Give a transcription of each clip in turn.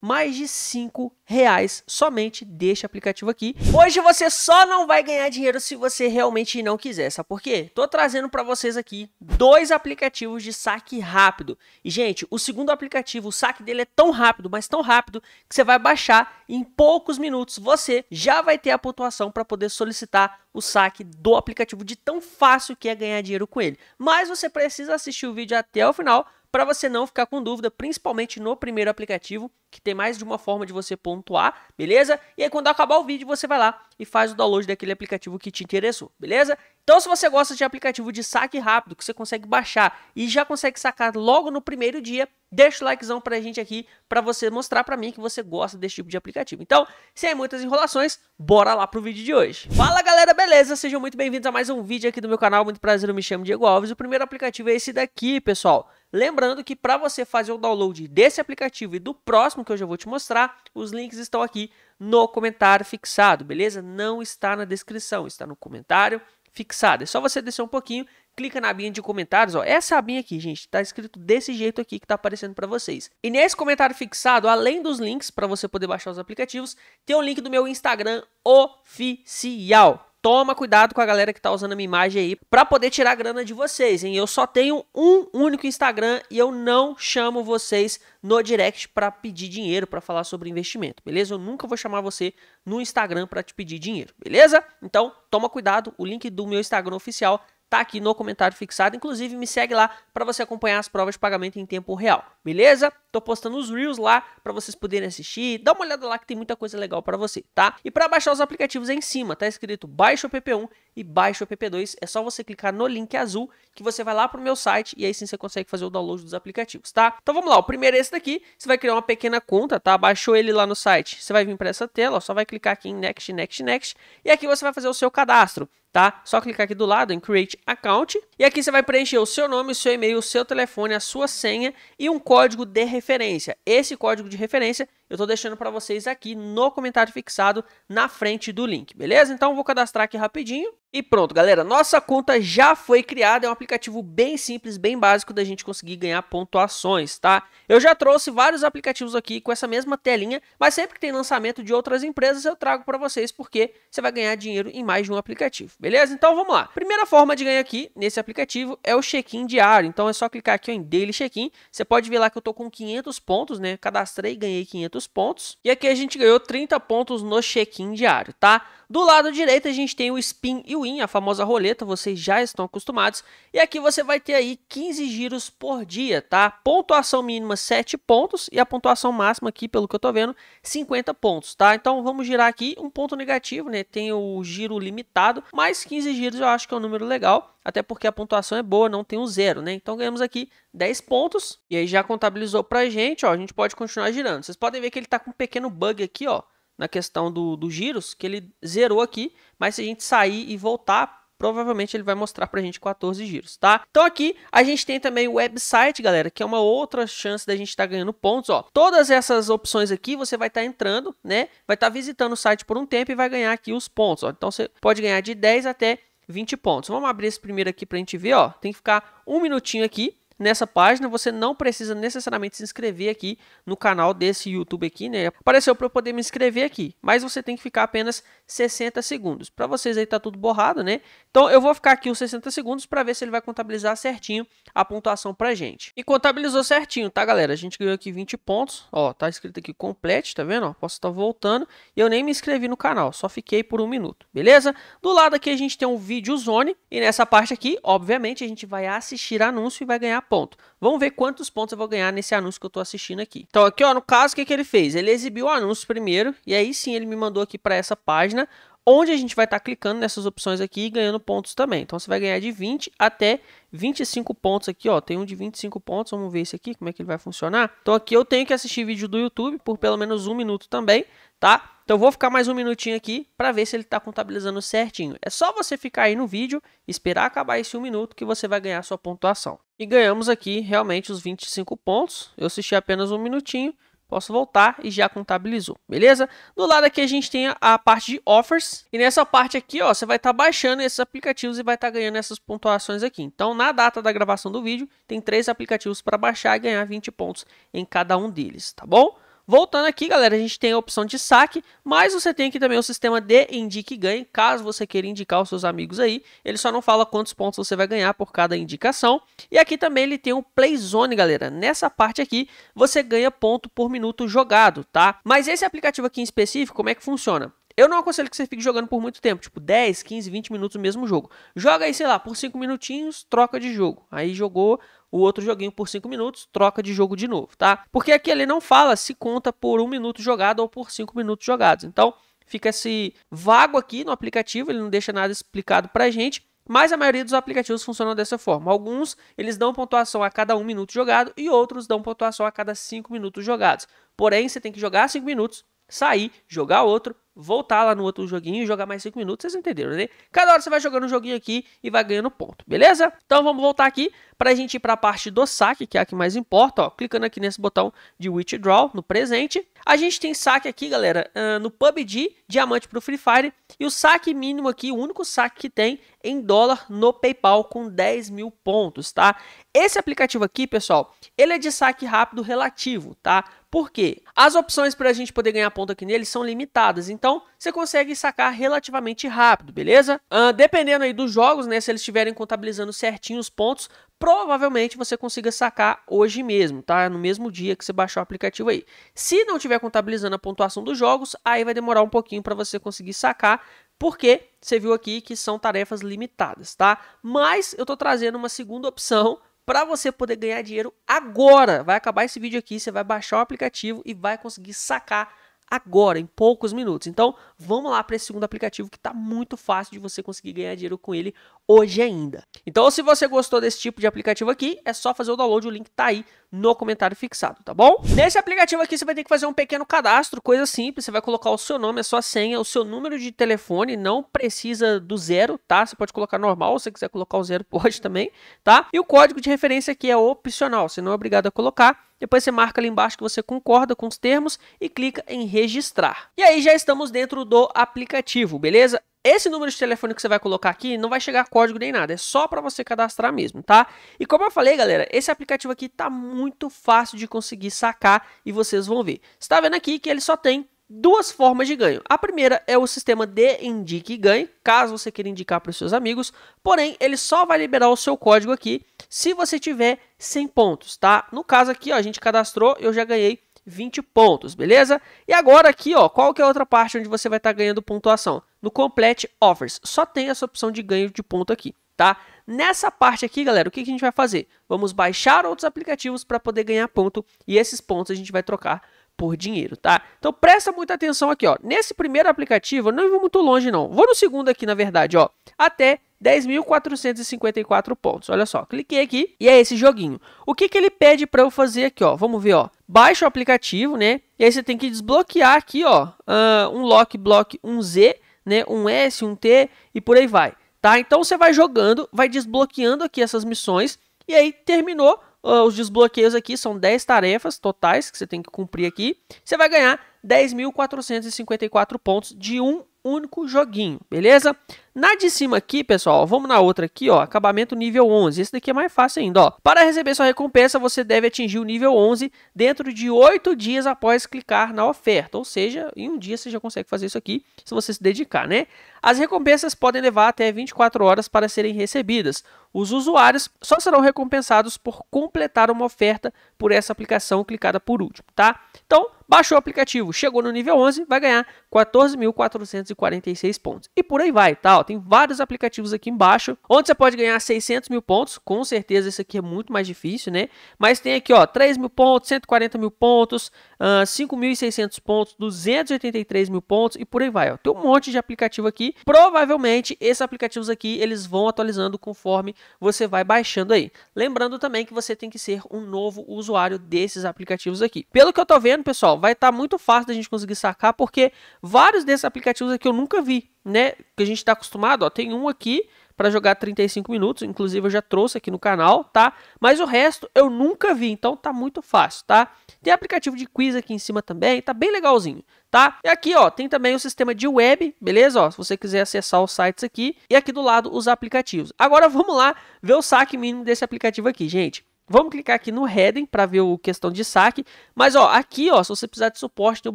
mais de 5 reais somente deste aplicativo aqui. Hoje você só não vai ganhar dinheiro se você realmente não quiser, sabe por quê? Tô trazendo para vocês aqui dois aplicativos de saque rápido. E gente, o segundo aplicativo, o saque dele é tão rápido, mas tão rápido que você vai baixar em poucos minutos, você já vai ter a pontuação para poder solicitar o saque do aplicativo de tão fácil que é ganhar dinheiro com ele. Mas você precisa assistir o vídeo até o final para você não ficar com dúvida, principalmente no primeiro aplicativo que tem mais de uma forma de você pontuar, beleza? E aí quando acabar o vídeo, você vai lá e faz o download daquele aplicativo que te interessou, beleza? Então se você gosta de aplicativo de saque rápido, que você consegue baixar e já consegue sacar logo no primeiro dia, deixa o likezão pra gente aqui, pra você mostrar pra mim que você gosta desse tipo de aplicativo. Então, sem muitas enrolações, bora lá pro vídeo de hoje. Fala galera, beleza? Sejam muito bem-vindos a mais um vídeo aqui do meu canal, muito prazer, eu me chamo Diego Alves. O primeiro aplicativo é esse daqui, pessoal. Lembrando que para você fazer o download desse aplicativo e do próximo, que eu já vou te mostrar, os links estão aqui no comentário fixado, beleza? Não está na descrição, está no comentário fixado. É só você descer um pouquinho, clica na abinha de comentários, ó. Essa abinha aqui, gente, está escrito desse jeito aqui que está aparecendo para vocês. E nesse comentário fixado, além dos links para você poder baixar os aplicativos, tem o um link do meu Instagram oficial toma cuidado com a galera que tá usando a minha imagem aí para poder tirar a grana de vocês, hein? Eu só tenho um único Instagram e eu não chamo vocês no direct para pedir dinheiro, para falar sobre investimento, beleza? Eu nunca vou chamar você no Instagram para te pedir dinheiro, beleza? Então, toma cuidado, o link do meu Instagram oficial tá aqui no comentário fixado. Inclusive, me segue lá para você acompanhar as provas de pagamento em tempo real, beleza? Tô postando os reels lá para vocês poderem assistir. Dá uma olhada lá que tem muita coisa legal para você, tá? E para baixar os aplicativos é em cima, tá escrito baixa o PP1 e baixa o app2. É só você clicar no link azul que você vai lá para o meu site e aí sim você consegue fazer o download dos aplicativos, tá? Então vamos lá, o primeiro é esse daqui, você vai criar uma pequena conta, tá? Baixou ele lá no site, você vai vir para essa tela, ó, só vai clicar aqui em Next, Next, Next e aqui você vai fazer o seu cadastro. Tá? Só clicar aqui do lado em Create Account e aqui você vai preencher o seu nome, o seu e-mail, o seu telefone, a sua senha e um código de referência. Esse código de referência eu estou deixando para vocês aqui no comentário fixado na frente do link, beleza? Então vou cadastrar aqui rapidinho. E pronto, galera, nossa conta já foi criada, é um aplicativo bem simples, bem básico da gente conseguir ganhar pontuações, tá? Eu já trouxe vários aplicativos aqui com essa mesma telinha, mas sempre que tem lançamento de outras empresas eu trago para vocês porque você vai ganhar dinheiro em mais de um aplicativo, beleza? Então vamos lá. Primeira forma de ganhar aqui nesse aplicativo é o check-in diário, então é só clicar aqui em Daily Check-in, você pode ver lá que eu tô com 500 pontos, né? Cadastrei e ganhei 500 pontos, e aqui a gente ganhou 30 pontos no check-in diário, tá? Do lado direito a gente tem o spin e o a famosa roleta, vocês já estão acostumados. E aqui você vai ter aí 15 giros por dia, tá? Pontuação mínima 7 pontos e a pontuação máxima aqui, pelo que eu tô vendo, 50 pontos, tá? Então vamos girar aqui um ponto negativo, né? Tem o giro limitado, mas 15 giros eu acho que é um número legal, até porque a pontuação é boa, não tem um zero, né? Então ganhamos aqui 10 pontos e aí já contabilizou pra gente, ó, a gente pode continuar girando. Vocês podem ver que ele tá com um pequeno bug aqui, ó na questão do, do giros, que ele zerou aqui, mas se a gente sair e voltar, provavelmente ele vai mostrar para a gente 14 giros, tá? Então aqui a gente tem também o website, galera, que é uma outra chance da gente estar tá ganhando pontos, ó. Todas essas opções aqui você vai estar tá entrando, né? Vai estar tá visitando o site por um tempo e vai ganhar aqui os pontos, ó. Então você pode ganhar de 10 até 20 pontos. Vamos abrir esse primeiro aqui para a gente ver, ó. Tem que ficar um minutinho aqui nessa página, você não precisa necessariamente se inscrever aqui no canal desse YouTube aqui, né? Apareceu para eu poder me inscrever aqui, mas você tem que ficar apenas 60 segundos. Para vocês aí tá tudo borrado, né? Então eu vou ficar aqui os 60 segundos para ver se ele vai contabilizar certinho a pontuação pra gente. E contabilizou certinho, tá, galera? A gente ganhou aqui 20 pontos, ó, tá escrito aqui complete, tá vendo? Ó, posso estar tá voltando e eu nem me inscrevi no canal, só fiquei por um minuto, beleza? Do lado aqui a gente tem um vídeo zone e nessa parte aqui, obviamente, a gente vai assistir anúncio e vai ganhar ponto. Vamos ver quantos pontos eu vou ganhar nesse anúncio que eu estou assistindo aqui. Então aqui ó, no caso, o que, que ele fez? Ele exibiu o anúncio primeiro e aí sim ele me mandou aqui para essa página onde a gente vai estar tá clicando nessas opções aqui e ganhando pontos também. Então você vai ganhar de 20 até 25 pontos aqui, ó. Tem um de 25 pontos, vamos ver esse aqui, como é que ele vai funcionar. Então aqui eu tenho que assistir vídeo do YouTube por pelo menos um minuto também, tá? Então vou ficar mais um minutinho aqui para ver se ele está contabilizando certinho. É só você ficar aí no vídeo, esperar acabar esse um minuto que você vai ganhar sua pontuação. E ganhamos aqui realmente os 25 pontos. Eu assisti apenas um minutinho, Posso voltar e já contabilizou, beleza? Do lado aqui a gente tem a parte de offers e nessa parte aqui, ó, você vai estar tá baixando esses aplicativos e vai estar tá ganhando essas pontuações aqui. Então, na data da gravação do vídeo, tem três aplicativos para baixar e ganhar 20 pontos em cada um deles, tá bom? Voltando aqui, galera, a gente tem a opção de saque, mas você tem aqui também o sistema de indique e ganhe, caso você queira indicar os seus amigos aí. Ele só não fala quantos pontos você vai ganhar por cada indicação. E aqui também ele tem o um play zone, galera. Nessa parte aqui, você ganha ponto por minuto jogado, tá? Mas esse aplicativo aqui em específico, como é que funciona? Eu não aconselho que você fique jogando por muito tempo, tipo 10, 15, 20 minutos o mesmo jogo. Joga aí, sei lá, por 5 minutinhos, troca de jogo. Aí jogou o outro joguinho por 5 minutos, troca de jogo de novo, tá? Porque aqui ele não fala se conta por 1 um minuto jogado ou por 5 minutos jogados. Então, fica esse vago aqui no aplicativo, ele não deixa nada explicado pra gente. Mas a maioria dos aplicativos funcionam dessa forma. Alguns eles dão pontuação a cada um minuto jogado e outros dão pontuação a cada cinco minutos jogados. Porém, você tem que jogar cinco minutos, sair, jogar outro, voltar lá no outro joguinho e jogar mais 5 minutos, vocês entenderam, né? Cada hora você vai jogando um joguinho aqui e vai ganhando ponto, beleza? Então vamos voltar aqui para a gente ir para a parte do saque, que é a que mais importa, ó, clicando aqui nesse botão de Withdraw, no presente. A gente tem saque aqui, galera, ah, no PUBG, diamante para o Free Fire, e o saque mínimo aqui, o único saque que tem em dólar no PayPal com 10 mil pontos, tá? Esse aplicativo aqui, pessoal, ele é de saque rápido relativo, tá? Por quê? As opções para a gente poder ganhar ponto aqui nele são limitadas, então você consegue sacar relativamente rápido, beleza? Uh, dependendo aí dos jogos, né, se eles estiverem contabilizando certinho os pontos, provavelmente você consiga sacar hoje mesmo, tá? No mesmo dia que você baixou o aplicativo aí. Se não tiver contabilizando a pontuação dos jogos, aí vai demorar um pouquinho para você conseguir sacar, porque você viu aqui que são tarefas limitadas, tá? Mas eu tô trazendo uma segunda opção para você poder ganhar dinheiro agora. Vai acabar esse vídeo aqui, você vai baixar o aplicativo e vai conseguir sacar agora, em poucos minutos. Então, vamos lá para esse segundo aplicativo que está muito fácil de você conseguir ganhar dinheiro com ele hoje ainda. Então, se você gostou desse tipo de aplicativo aqui, é só fazer o download, o link tá aí no comentário fixado, tá bom? Nesse aplicativo aqui, você vai ter que fazer um pequeno cadastro, coisa simples, você vai colocar o seu nome, a sua senha, o seu número de telefone, não precisa do zero, tá? Você pode colocar normal, se você quiser colocar o zero, pode também, tá? E o código de referência aqui é opcional, você não é obrigado a colocar, depois você marca ali embaixo que você concorda com os termos e clica em registrar. E aí já estamos dentro do aplicativo, beleza? Esse número de telefone que você vai colocar aqui não vai chegar código nem nada, é só para você cadastrar mesmo, tá? E como eu falei, galera, esse aplicativo aqui tá muito fácil de conseguir sacar e vocês vão ver. Você tá vendo aqui que ele só tem duas formas de ganho. A primeira é o sistema de indique e ganhe, caso você queira indicar para os seus amigos, porém ele só vai liberar o seu código aqui se você tiver 100 pontos, tá? No caso aqui, ó, a gente cadastrou, eu já ganhei 20 pontos, beleza? E agora aqui, ó, qual que é a outra parte onde você vai estar tá ganhando pontuação? No Complete Offers, só tem essa opção de ganho de ponto aqui, tá? Nessa parte aqui, galera, o que, que a gente vai fazer? Vamos baixar outros aplicativos para poder ganhar ponto e esses pontos a gente vai trocar por dinheiro, tá? Então presta muita atenção aqui, ó. Nesse primeiro aplicativo, eu não vou muito longe não. Vou no segundo aqui, na verdade, ó, até 10.454 pontos. Olha só, cliquei aqui e é esse joguinho. O que, que ele pede para eu fazer aqui, ó? Vamos ver, ó. Baixa o aplicativo, né? E aí você tem que desbloquear aqui, ó, uh, um lock block, um Z, né, um S, um T e por aí vai, tá? Então você vai jogando, vai desbloqueando aqui essas missões e aí terminou uh, os desbloqueios aqui, são 10 tarefas totais que você tem que cumprir aqui. Você vai ganhar 10.454 pontos de 1 único joguinho, beleza? Na de cima aqui, pessoal, vamos na outra aqui, ó, acabamento nível 11. Esse daqui é mais fácil ainda, ó. Para receber sua recompensa, você deve atingir o nível 11 dentro de 8 dias após clicar na oferta. Ou seja, em um dia você já consegue fazer isso aqui, se você se dedicar, né? As recompensas podem levar até 24 horas para serem recebidas. Os usuários só serão recompensados por completar uma oferta por essa aplicação clicada por último, tá? Então, baixou o aplicativo, chegou no nível 11, vai ganhar 14.440 146 pontos. E por aí vai, tal. Tá? Tem vários aplicativos aqui embaixo, onde você pode ganhar 600 mil pontos. Com certeza esse aqui é muito mais difícil, né? Mas tem aqui, ó, 3 mil pontos, 140 mil pontos, uh, ah, 5.600 pontos, 283 mil pontos e por aí vai, ó. Tem um monte de aplicativo aqui. Provavelmente esses aplicativos aqui, eles vão atualizando conforme você vai baixando aí. Lembrando também que você tem que ser um novo usuário desses aplicativos aqui. Pelo que eu tô vendo, pessoal, vai estar tá muito fácil da gente conseguir sacar, porque vários desses aplicativos coisa que eu nunca vi, né? Que a gente está acostumado, ó, tem um aqui para jogar 35 minutos, inclusive eu já trouxe aqui no canal, tá? Mas o resto eu nunca vi, então tá muito fácil, tá? Tem aplicativo de quiz aqui em cima também, tá bem legalzinho, tá? E aqui, ó, tem também o sistema de web, beleza? Ó, se você quiser acessar os sites aqui, e aqui do lado os aplicativos. Agora vamos lá ver o saque mínimo desse aplicativo aqui, gente. Vamos clicar aqui no heading para ver o questão de saque. Mas ó, aqui, ó, se você precisar de suporte, tem o um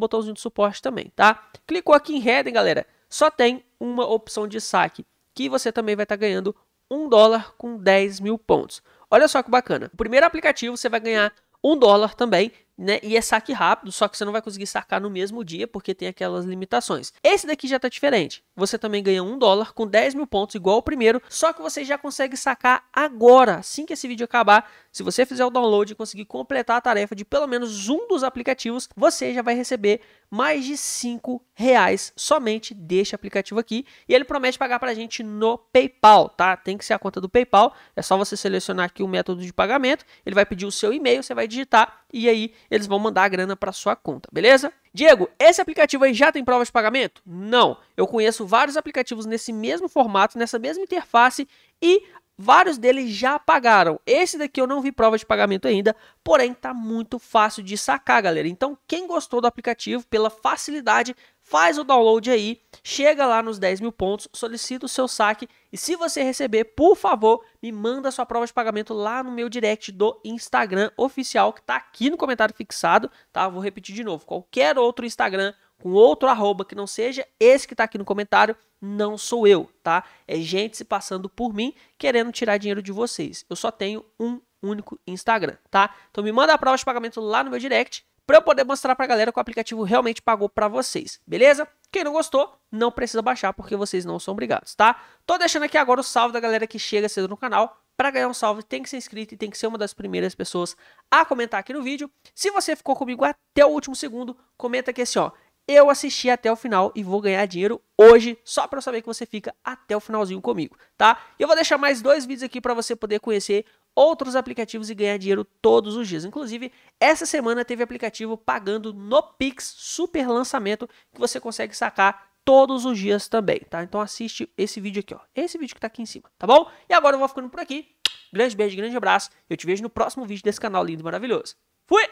botãozinho de suporte também, tá? Clicou aqui em heading, galera, só tem uma opção de saque, que você também vai estar tá ganhando 1 dólar com 10 mil pontos. Olha só que bacana. O primeiro aplicativo você vai ganhar 1 dólar também, né? E é saque rápido, só que você não vai conseguir sacar no mesmo dia porque tem aquelas limitações. Esse daqui já tá diferente. Você também ganha um dólar com 10 mil pontos, igual ao primeiro, só que você já consegue sacar agora, assim que esse vídeo acabar. Se você fizer o download e conseguir completar a tarefa de pelo menos um dos aplicativos, você já vai receber mais de 5 reais somente deste aplicativo aqui. E ele promete pagar para a gente no PayPal, tá? Tem que ser a conta do PayPal. É só você selecionar aqui o método de pagamento. Ele vai pedir o seu e-mail, você vai digitar e aí eles vão mandar a grana para sua conta, beleza? Diego, esse aplicativo aí já tem prova de pagamento? Não, eu conheço vários aplicativos nesse mesmo formato, nessa mesma interface e vários deles já pagaram. Esse daqui eu não vi prova de pagamento ainda, porém tá muito fácil de sacar, galera. Então, quem gostou do aplicativo pela facilidade faz o download aí, chega lá nos 10 mil pontos, solicita o seu saque e se você receber, por favor, me manda sua prova de pagamento lá no meu direct do Instagram oficial que está aqui no comentário fixado, tá? Vou repetir de novo, qualquer outro Instagram com outro arroba que não seja esse que está aqui no comentário, não sou eu, tá? É gente se passando por mim querendo tirar dinheiro de vocês. Eu só tenho um único Instagram, tá? Então me manda a prova de pagamento lá no meu direct para eu poder mostrar para a galera que o aplicativo realmente pagou para vocês, beleza? Quem não gostou, não precisa baixar porque vocês não são obrigados, tá? Tô deixando aqui agora o salve da galera que chega cedo no canal. Para ganhar um salve tem que ser inscrito e tem que ser uma das primeiras pessoas a comentar aqui no vídeo. Se você ficou comigo até o último segundo, comenta aqui assim, ó. Eu assisti até o final e vou ganhar dinheiro hoje, só para eu saber que você fica até o finalzinho comigo, tá? E eu vou deixar mais dois vídeos aqui para você poder conhecer outros aplicativos e ganhar dinheiro todos os dias. Inclusive, essa semana teve aplicativo pagando no Pix super lançamento que você consegue sacar todos os dias também, tá? Então assiste esse vídeo aqui, ó. Esse vídeo que tá aqui em cima, tá bom? E agora eu vou ficando por aqui. Grande beijo, grande abraço. Eu te vejo no próximo vídeo desse canal lindo e maravilhoso. Fui!